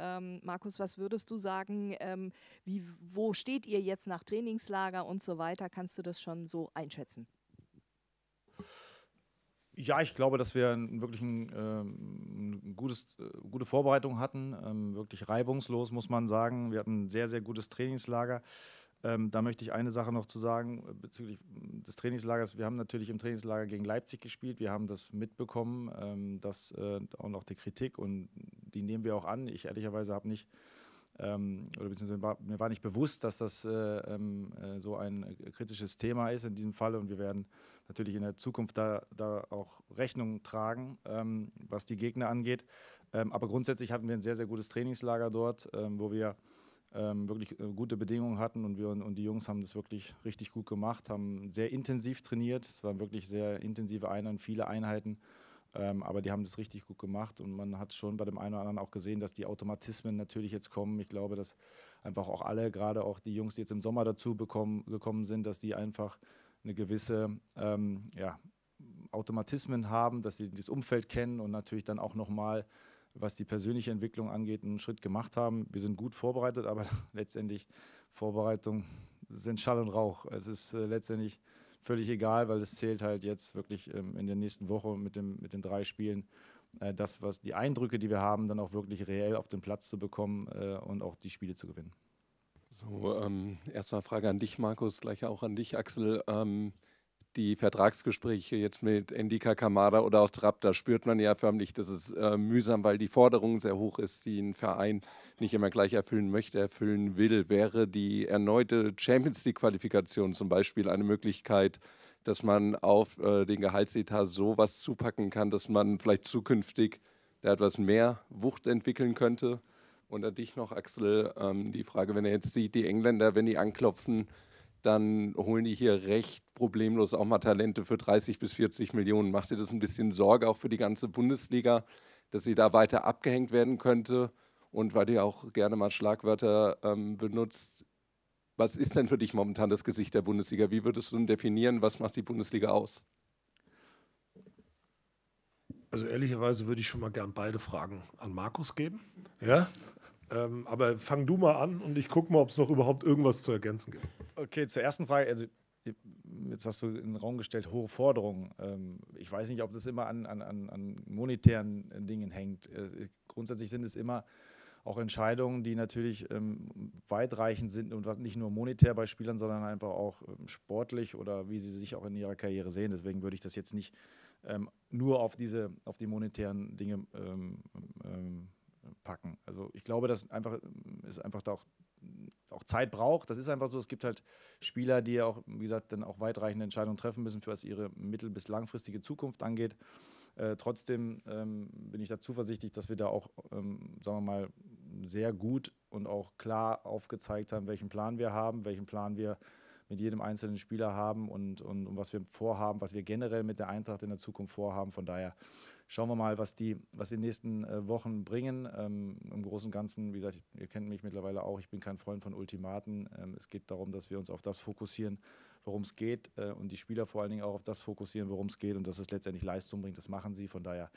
ähm, Markus, was würdest du sagen, ähm, wie, wo steht ihr jetzt nach Trainingslager und so weiter? Kannst du das schon so einschätzen? Ja, ich glaube, dass wir wirklich ein, ähm, ein gutes, äh, gute Vorbereitung hatten, ähm, wirklich reibungslos, muss man sagen. Wir hatten ein sehr, sehr gutes Trainingslager. Ähm, da möchte ich eine Sache noch zu sagen äh, bezüglich mm, des Trainingslagers. Wir haben natürlich im Trainingslager gegen Leipzig gespielt. Wir haben das mitbekommen, ähm, das äh, auch noch die Kritik und die nehmen wir auch an. Ich ehrlicherweise habe nicht ähm, oder beziehungsweise war, mir war nicht bewusst, dass das äh, ähm, äh, so ein äh, kritisches Thema ist in diesem Fall und wir werden natürlich in der Zukunft da, da auch Rechnung tragen, ähm, was die Gegner angeht. Ähm, aber grundsätzlich hatten wir ein sehr, sehr gutes Trainingslager dort, ähm, wo wir ähm, wirklich äh, gute Bedingungen hatten und wir und die Jungs haben das wirklich richtig gut gemacht, haben sehr intensiv trainiert. Es waren wirklich sehr intensive Einheiten, viele Einheiten. Ähm, aber die haben das richtig gut gemacht und man hat schon bei dem einen oder anderen auch gesehen, dass die Automatismen natürlich jetzt kommen. Ich glaube, dass einfach auch alle, gerade auch die Jungs, die jetzt im Sommer dazu bekommen, gekommen sind, dass die einfach eine gewisse ähm, ja, Automatismen haben, dass sie das Umfeld kennen und natürlich dann auch nochmal was die persönliche Entwicklung angeht, einen Schritt gemacht haben. Wir sind gut vorbereitet, aber letztendlich Vorbereitung sind Schall und Rauch. Es ist äh, letztendlich völlig egal, weil es zählt halt jetzt wirklich ähm, in der nächsten Woche mit, dem, mit den drei Spielen äh, das, was die Eindrücke, die wir haben, dann auch wirklich reell auf den Platz zu bekommen äh, und auch die Spiele zu gewinnen. So, ähm, erstmal Frage an dich, Markus, gleich auch an dich, Axel. Ähm die Vertragsgespräche jetzt mit Endika Kamada oder auch Trapp, da spürt man ja förmlich, dass es äh, mühsam, weil die Forderung sehr hoch ist, die ein Verein nicht immer gleich erfüllen möchte, erfüllen will. Wäre die erneute Champions League-Qualifikation zum Beispiel eine Möglichkeit, dass man auf äh, den Gehaltsetat sowas zupacken kann, dass man vielleicht zukünftig da etwas mehr Wucht entwickeln könnte? Und an dich noch, Axel, ähm, die Frage, wenn er jetzt sieht, die Engländer, wenn die anklopfen, dann holen die hier recht problemlos auch mal Talente für 30 bis 40 Millionen. Macht ihr das ein bisschen Sorge auch für die ganze Bundesliga, dass sie da weiter abgehängt werden könnte? Und weil du ja auch gerne mal Schlagwörter ähm, benutzt, was ist denn für dich momentan das Gesicht der Bundesliga? Wie würdest du denn definieren, was macht die Bundesliga aus? Also ehrlicherweise würde ich schon mal gern beide Fragen an Markus geben. Ja? Ähm, aber fang du mal an und ich gucke mal, ob es noch überhaupt irgendwas zu ergänzen gibt. Okay, zur ersten Frage. Also Jetzt hast du in den Raum gestellt, hohe Forderungen. Ähm, ich weiß nicht, ob das immer an, an, an monetären äh, Dingen hängt. Äh, grundsätzlich sind es immer auch Entscheidungen, die natürlich ähm, weitreichend sind und nicht nur monetär bei Spielern, sondern einfach auch ähm, sportlich oder wie sie sich auch in ihrer Karriere sehen. Deswegen würde ich das jetzt nicht nur auf diese, auf die monetären Dinge packen. Also ich glaube, dass einfach, es einfach da auch, auch Zeit braucht. Das ist einfach so. Es gibt halt Spieler, die ja auch, wie gesagt, dann auch weitreichende Entscheidungen treffen müssen, für was ihre mittel- bis langfristige Zukunft angeht. Äh, trotzdem ähm, bin ich da zuversichtlich, dass wir da auch, ähm, sagen wir mal, sehr gut und auch klar aufgezeigt haben, welchen Plan wir haben, welchen Plan wir mit jedem einzelnen Spieler haben und, und, und was wir vorhaben, was wir generell mit der Eintracht in der Zukunft vorhaben. Von daher schauen wir mal, was die, was die nächsten äh, Wochen bringen. Ähm, Im Großen und Ganzen, wie gesagt, ihr kennt mich mittlerweile auch, ich bin kein Freund von Ultimaten. Ähm, es geht darum, dass wir uns auf das fokussieren, worum es geht äh, und die Spieler vor allen Dingen auch auf das fokussieren, worum es geht und dass es letztendlich Leistung bringt. Das machen sie. Von daher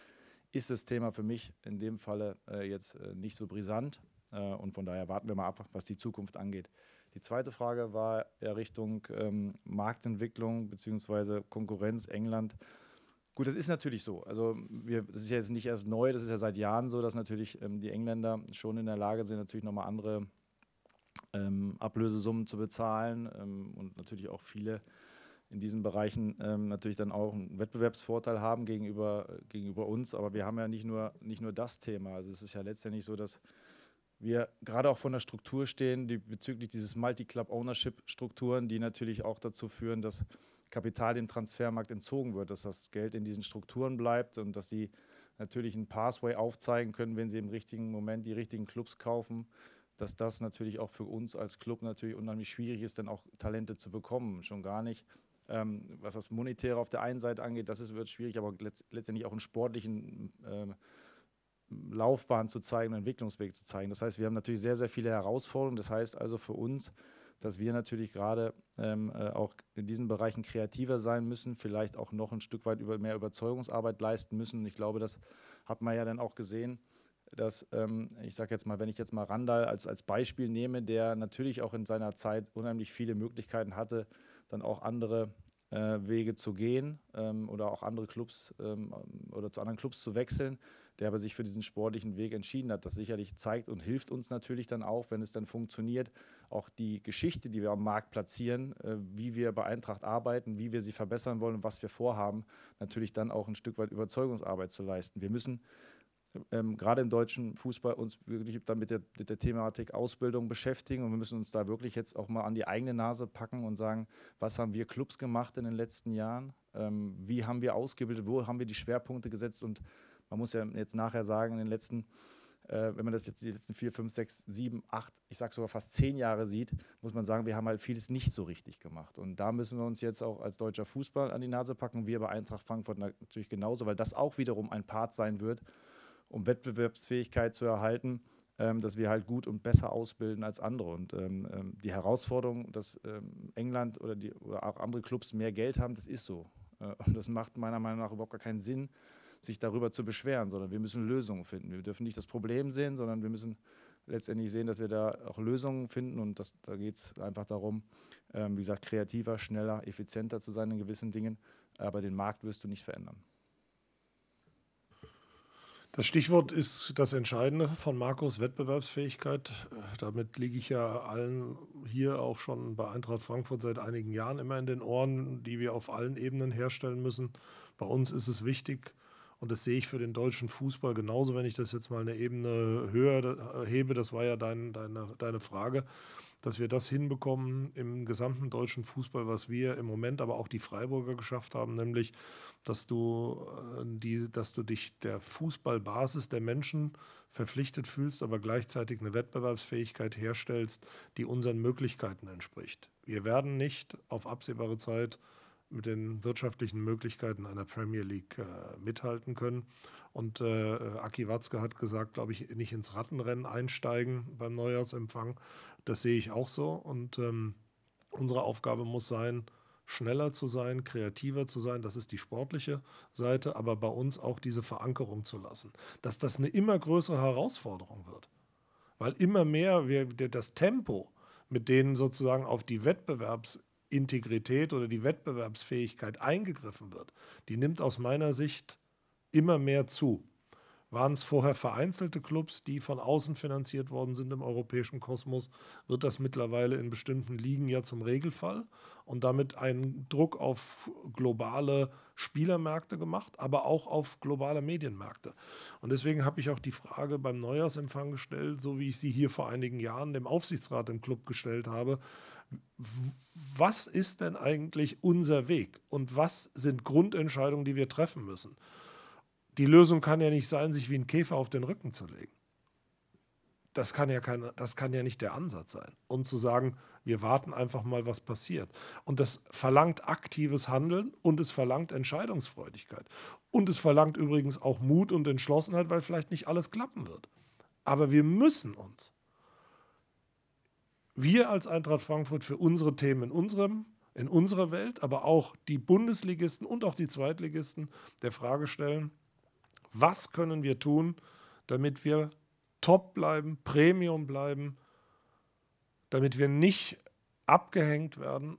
ist das Thema für mich in dem Falle äh, jetzt äh, nicht so brisant. Äh, und von daher warten wir mal ab, was die Zukunft angeht. Die zweite Frage war ja Richtung ähm, Marktentwicklung bzw. Konkurrenz England. Gut, das ist natürlich so. Also wir, das ist ja jetzt nicht erst neu, das ist ja seit Jahren so, dass natürlich ähm, die Engländer schon in der Lage sind, natürlich nochmal andere ähm, Ablösesummen zu bezahlen ähm, und natürlich auch viele in diesen Bereichen ähm, natürlich dann auch einen Wettbewerbsvorteil haben gegenüber, gegenüber uns. Aber wir haben ja nicht nur, nicht nur das Thema. Also es ist ja letztendlich so, dass wir gerade auch von der Struktur stehen, die bezüglich dieses Multi-Club-Ownership-Strukturen, die natürlich auch dazu führen, dass Kapital dem Transfermarkt entzogen wird, dass das Geld in diesen Strukturen bleibt und dass die natürlich einen Pathway aufzeigen können, wenn sie im richtigen Moment die richtigen Clubs kaufen, dass das natürlich auch für uns als Club natürlich unheimlich schwierig ist, dann auch Talente zu bekommen. Schon gar nicht, ähm, was das Monetäre auf der einen Seite angeht, das ist, wird schwierig, aber letzt, letztendlich auch einen sportlichen ähm, Laufbahn zu zeigen, einen Entwicklungsweg zu zeigen. Das heißt, wir haben natürlich sehr, sehr viele Herausforderungen. Das heißt also für uns, dass wir natürlich gerade ähm, äh, auch in diesen Bereichen kreativer sein müssen, vielleicht auch noch ein Stück weit über mehr Überzeugungsarbeit leisten müssen. Und ich glaube, das hat man ja dann auch gesehen, dass ähm, ich sage jetzt mal, wenn ich jetzt mal Randall als, als Beispiel nehme, der natürlich auch in seiner Zeit unheimlich viele Möglichkeiten hatte, dann auch andere äh, Wege zu gehen ähm, oder auch andere Clubs ähm, oder zu anderen Clubs zu wechseln, der aber sich für diesen sportlichen Weg entschieden hat. Das sicherlich zeigt und hilft uns natürlich dann auch, wenn es dann funktioniert, auch die Geschichte, die wir am Markt platzieren, äh, wie wir bei Eintracht arbeiten, wie wir sie verbessern wollen und was wir vorhaben, natürlich dann auch ein Stück weit Überzeugungsarbeit zu leisten. Wir müssen ähm, gerade im deutschen Fußball uns wirklich dann mit der, mit der Thematik Ausbildung beschäftigen und wir müssen uns da wirklich jetzt auch mal an die eigene Nase packen und sagen, was haben wir Clubs gemacht in den letzten Jahren, ähm, wie haben wir ausgebildet, wo haben wir die Schwerpunkte gesetzt und man muss ja jetzt nachher sagen, in den letzten äh, wenn man das jetzt die letzten vier, fünf, sechs, sieben, acht, ich sage sogar fast zehn Jahre sieht, muss man sagen, wir haben halt vieles nicht so richtig gemacht. Und da müssen wir uns jetzt auch als deutscher Fußball an die Nase packen. Wir bei Eintracht Frankfurt natürlich genauso, weil das auch wiederum ein Part sein wird, um Wettbewerbsfähigkeit zu erhalten, ähm, dass wir halt gut und besser ausbilden als andere. Und ähm, ähm, die Herausforderung, dass ähm, England oder, die, oder auch andere Clubs mehr Geld haben, das ist so. Äh, und das macht meiner Meinung nach überhaupt gar keinen Sinn, sich darüber zu beschweren, sondern wir müssen Lösungen finden. Wir dürfen nicht das Problem sehen, sondern wir müssen letztendlich sehen, dass wir da auch Lösungen finden. Und das, da geht es einfach darum, ähm, wie gesagt, kreativer, schneller, effizienter zu sein in gewissen Dingen. Aber den Markt wirst du nicht verändern. Das Stichwort ist das Entscheidende von Markus Wettbewerbsfähigkeit. Damit liege ich ja allen hier auch schon bei Eintracht Frankfurt seit einigen Jahren immer in den Ohren, die wir auf allen Ebenen herstellen müssen. Bei uns ist es wichtig, und das sehe ich für den deutschen Fußball genauso, wenn ich das jetzt mal eine Ebene höher äh, hebe. Das war ja dein, deine, deine Frage, dass wir das hinbekommen im gesamten deutschen Fußball, was wir im Moment, aber auch die Freiburger geschafft haben, nämlich, dass du, äh, die, dass du dich der Fußballbasis der Menschen verpflichtet fühlst, aber gleichzeitig eine Wettbewerbsfähigkeit herstellst, die unseren Möglichkeiten entspricht. Wir werden nicht auf absehbare Zeit mit den wirtschaftlichen Möglichkeiten einer Premier League äh, mithalten können. Und äh, äh, Aki Watzke hat gesagt, glaube ich, nicht ins Rattenrennen einsteigen beim Neujahrsempfang. Das sehe ich auch so. Und ähm, unsere Aufgabe muss sein, schneller zu sein, kreativer zu sein, das ist die sportliche Seite, aber bei uns auch diese Verankerung zu lassen, dass das eine immer größere Herausforderung wird, weil immer mehr wir, das Tempo, mit denen sozusagen auf die Wettbewerbs Integrität oder die Wettbewerbsfähigkeit eingegriffen wird, die nimmt aus meiner Sicht immer mehr zu. Waren es vorher vereinzelte Clubs, die von außen finanziert worden sind im europäischen Kosmos, wird das mittlerweile in bestimmten Ligen ja zum Regelfall und damit ein Druck auf globale Spielermärkte gemacht, aber auch auf globale Medienmärkte. Und deswegen habe ich auch die Frage beim Neujahrsempfang gestellt, so wie ich sie hier vor einigen Jahren dem Aufsichtsrat im Club gestellt habe, was ist denn eigentlich unser Weg und was sind Grundentscheidungen, die wir treffen müssen. Die Lösung kann ja nicht sein, sich wie ein Käfer auf den Rücken zu legen. Das kann ja, kein, das kann ja nicht der Ansatz sein. Und zu sagen, wir warten einfach mal, was passiert. Und das verlangt aktives Handeln und es verlangt Entscheidungsfreudigkeit. Und es verlangt übrigens auch Mut und Entschlossenheit, weil vielleicht nicht alles klappen wird. Aber wir müssen uns wir als Eintracht Frankfurt für unsere Themen in unserem in unserer Welt, aber auch die Bundesligisten und auch die Zweitligisten der Frage stellen, was können wir tun, damit wir top bleiben, Premium bleiben, damit wir nicht abgehängt werden,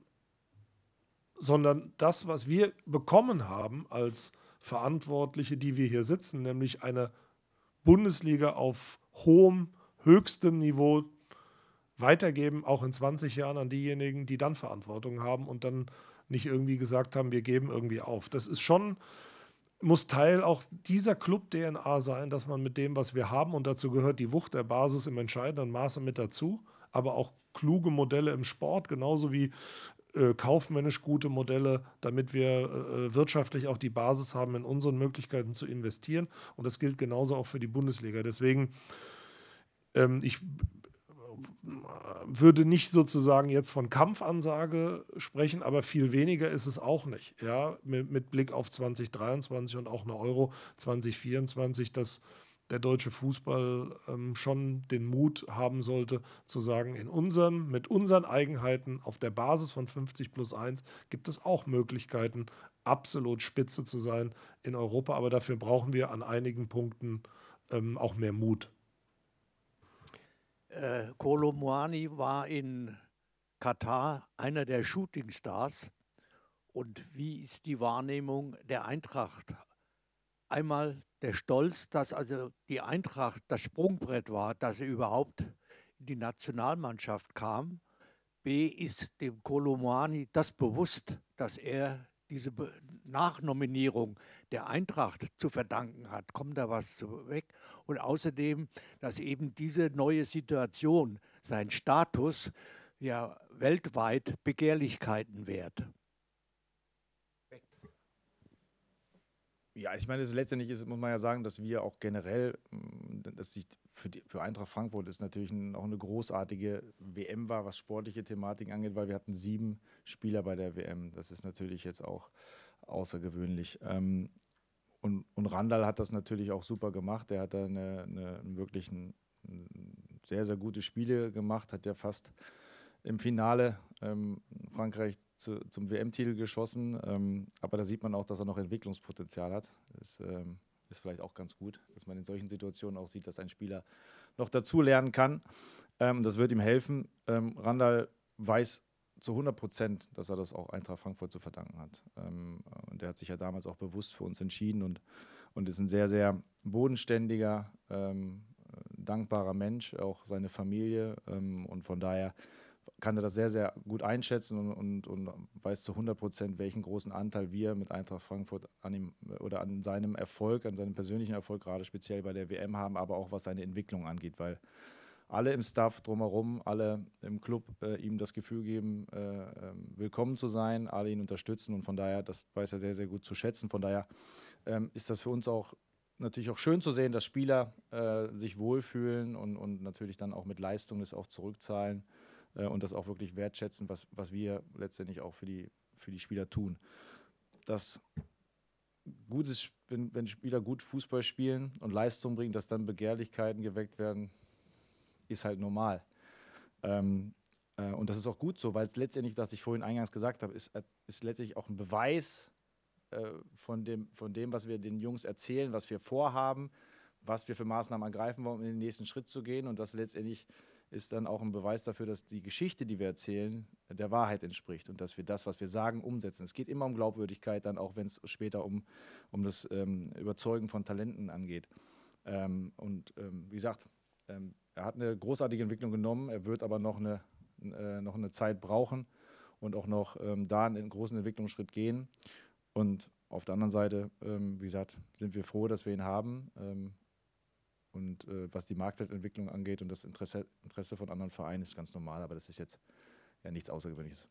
sondern das, was wir bekommen haben als Verantwortliche, die wir hier sitzen, nämlich eine Bundesliga auf hohem, höchstem Niveau weitergeben, auch in 20 Jahren an diejenigen, die dann Verantwortung haben und dann nicht irgendwie gesagt haben, wir geben irgendwie auf. Das ist schon, muss Teil auch dieser Club-DNA sein, dass man mit dem, was wir haben, und dazu gehört die Wucht der Basis im entscheidenden Maße mit dazu, aber auch kluge Modelle im Sport, genauso wie äh, kaufmännisch gute Modelle, damit wir äh, äh wirtschaftlich auch die Basis haben, in unseren Möglichkeiten zu investieren. Und das gilt genauso auch für die Bundesliga. Deswegen, ähm, ich würde nicht sozusagen jetzt von Kampfansage sprechen, aber viel weniger ist es auch nicht. Ja, mit, mit Blick auf 2023 und auch eine Euro 2024, dass der deutsche Fußball ähm, schon den Mut haben sollte, zu sagen, in unserem, mit unseren Eigenheiten auf der Basis von 50 plus 1 gibt es auch Möglichkeiten, absolut spitze zu sein in Europa. Aber dafür brauchen wir an einigen Punkten ähm, auch mehr Mut äh, Kolomuani war in Katar einer der Shootingstars. Und wie ist die Wahrnehmung der Eintracht? Einmal der Stolz, dass also die Eintracht das Sprungbrett war, dass sie überhaupt in die Nationalmannschaft kam. B ist dem Kolomuani das bewusst, dass er diese Nachnominierung der Eintracht zu verdanken hat. Kommt da was weg? Und außerdem, dass eben diese neue Situation, sein Status ja weltweit Begehrlichkeiten wert. Ja, ich meine, letztendlich ist, muss man ja sagen, dass wir auch generell, mm, dass sich für, die, für Eintracht Frankfurt ist natürlich ein, auch eine großartige WM war, was sportliche Thematiken angeht, weil wir hatten sieben Spieler bei der WM. Das ist natürlich jetzt auch außergewöhnlich. Ähm, und, und Randall hat das natürlich auch super gemacht. Er hat da eine, eine, wirklich ein, sehr, sehr gute Spiele gemacht, hat ja fast im Finale ähm, Frankreich zu, zum WM-Titel geschossen. Ähm, aber da sieht man auch, dass er noch Entwicklungspotenzial hat. Das ähm, ist vielleicht auch ganz gut, dass man in solchen Situationen auch sieht, dass ein Spieler noch dazulernen kann. Ähm, das wird ihm helfen. Ähm, Randall weiß zu 100 Prozent, dass er das auch Eintracht Frankfurt zu verdanken hat. Ähm, und er hat sich ja damals auch bewusst für uns entschieden und, und ist ein sehr, sehr bodenständiger, ähm, dankbarer Mensch, auch seine Familie. und von daher kann er das sehr, sehr gut einschätzen und, und, und weiß zu 100 Prozent, welchen großen Anteil wir mit Eintracht Frankfurt an ihm oder an seinem Erfolg, an seinem persönlichen Erfolg, gerade speziell bei der WM haben, aber auch was seine Entwicklung angeht, weil alle im Staff drumherum, alle im Club äh, ihm das Gefühl geben, äh, ähm, willkommen zu sein, alle ihn unterstützen und von daher, das weiß er sehr, sehr gut zu schätzen. Von daher ähm, ist das für uns auch natürlich auch schön zu sehen, dass Spieler äh, sich wohlfühlen und, und natürlich dann auch mit Leistung das auch zurückzahlen äh, und das auch wirklich wertschätzen, was, was wir letztendlich auch für die, für die Spieler tun. Dass gutes, wenn, wenn Spieler gut Fußball spielen und Leistung bringen, dass dann Begehrlichkeiten geweckt werden, ist halt normal. Ähm, äh, und das ist auch gut so, weil es letztendlich, was ich vorhin eingangs gesagt habe, ist, äh, ist letztendlich auch ein Beweis äh, von, dem, von dem, was wir den Jungs erzählen, was wir vorhaben, was wir für Maßnahmen ergreifen wollen, um in den nächsten Schritt zu gehen und dass letztendlich ist dann auch ein Beweis dafür, dass die Geschichte, die wir erzählen, der Wahrheit entspricht und dass wir das, was wir sagen, umsetzen. Es geht immer um Glaubwürdigkeit, dann auch wenn es später um, um das ähm, Überzeugen von Talenten angeht. Ähm, und ähm, wie gesagt, ähm, er hat eine großartige Entwicklung genommen, er wird aber noch eine, äh, noch eine Zeit brauchen und auch noch ähm, da einen großen Entwicklungsschritt gehen. Und auf der anderen Seite, ähm, wie gesagt, sind wir froh, dass wir ihn haben und äh, was die Marktwertentwicklung angeht und das Interesse, Interesse von anderen Vereinen ist ganz normal, aber das ist jetzt ja nichts Außergewöhnliches.